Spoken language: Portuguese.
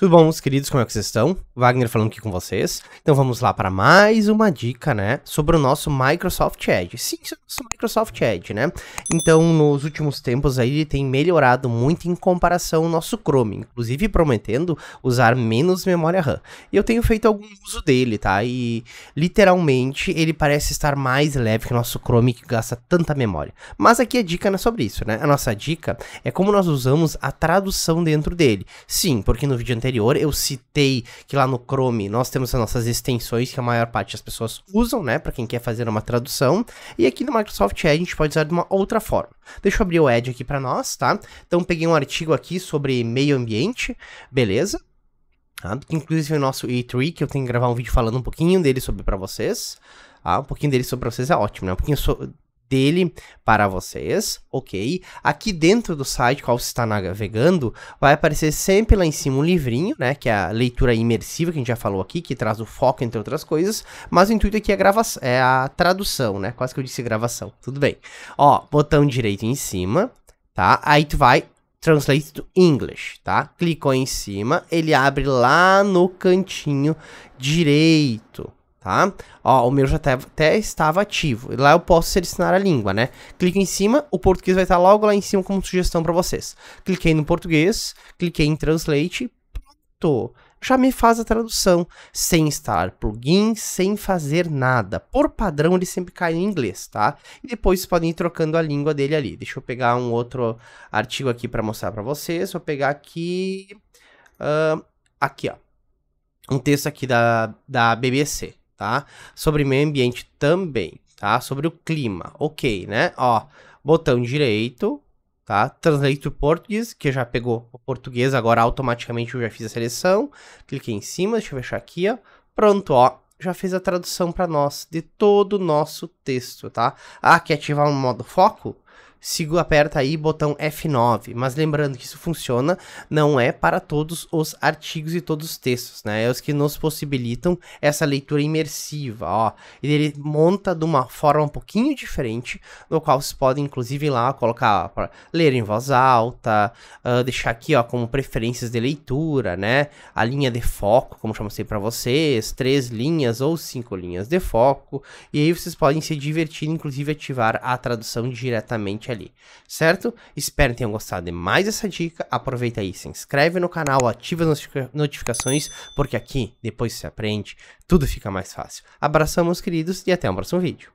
Tudo bom, meus queridos? Como é que vocês estão? Wagner falando aqui com vocês. Então vamos lá para mais uma dica, né? Sobre o nosso Microsoft Edge. Sim, o Microsoft Edge, né? Então, nos últimos tempos aí, ele tem melhorado muito em comparação ao nosso Chrome. Inclusive, prometendo usar menos memória RAM. E eu tenho feito algum uso dele, tá? E, literalmente, ele parece estar mais leve que o nosso Chrome, que gasta tanta memória. Mas aqui a dica não é sobre isso, né? A nossa dica é como nós usamos a tradução dentro dele. Sim, porque no vídeo anterior anterior, eu citei que lá no Chrome nós temos as nossas extensões que a maior parte das pessoas usam, né, para quem quer fazer uma tradução, e aqui no Microsoft Edge a gente pode usar de uma outra forma. Deixa eu abrir o Edge aqui para nós, tá? Então peguei um artigo aqui sobre meio ambiente, beleza? Ah, inclusive o nosso E3, que eu tenho que gravar um vídeo falando um pouquinho dele sobre para vocês. Ah, um pouquinho dele sobre para vocês é ótimo, né? Um pouquinho so dele para vocês, ok? Aqui dentro do site, qual você está navegando, vai aparecer sempre lá em cima um livrinho, né? Que é a leitura imersiva que a gente já falou aqui, que traz o foco, entre outras coisas. Mas o intuito aqui é a, gravação, é a tradução, né? Quase que eu disse gravação, tudo bem. Ó, botão direito em cima, tá? Aí tu vai Translate to English, tá? Clicou em cima, ele abre lá no cantinho direito, tá? Ó, o meu já tá, até, estava ativo. Lá eu posso selecionar a língua, né? Clique em cima, o português vai estar logo lá em cima como sugestão para vocês. Cliquei no português, cliquei em translate, pronto. Já me faz a tradução, sem instalar plugin, sem fazer nada. Por padrão, ele sempre cai em inglês, tá? E depois vocês podem ir trocando a língua dele ali. Deixa eu pegar um outro artigo aqui para mostrar para vocês. Vou pegar aqui... Uh, aqui, ó um texto aqui da, da BBC, tá? Sobre meio ambiente também, tá? Sobre o clima, ok, né? Ó, botão direito, tá? Translate to português, que já pegou o português, agora automaticamente eu já fiz a seleção. Cliquei em cima, deixa eu fechar aqui, ó. Pronto, ó. Já fez a tradução para nós de todo o nosso texto, tá? Ah, quer ativar um modo foco? sigo, aperta aí botão F9. Mas lembrando que isso funciona, não é para todos os artigos e todos os textos, né? É os que nos possibilitam essa leitura imersiva, ó. Ele monta de uma forma um pouquinho diferente, no qual vocês podem, inclusive, ir lá colocar para ler em voz alta, uh, deixar aqui, ó, como preferências de leitura, né? A linha de foco, como chama-se para vocês, três linhas ou cinco linhas de foco. E aí vocês podem se divertir, inclusive ativar a tradução diretamente gente ali, certo? Espero que tenham gostado de mais essa dica. Aproveita aí, se inscreve no canal, ativa as notificações, porque aqui, depois que você aprende, tudo fica mais fácil. Abração, meus queridos, e até o próximo vídeo.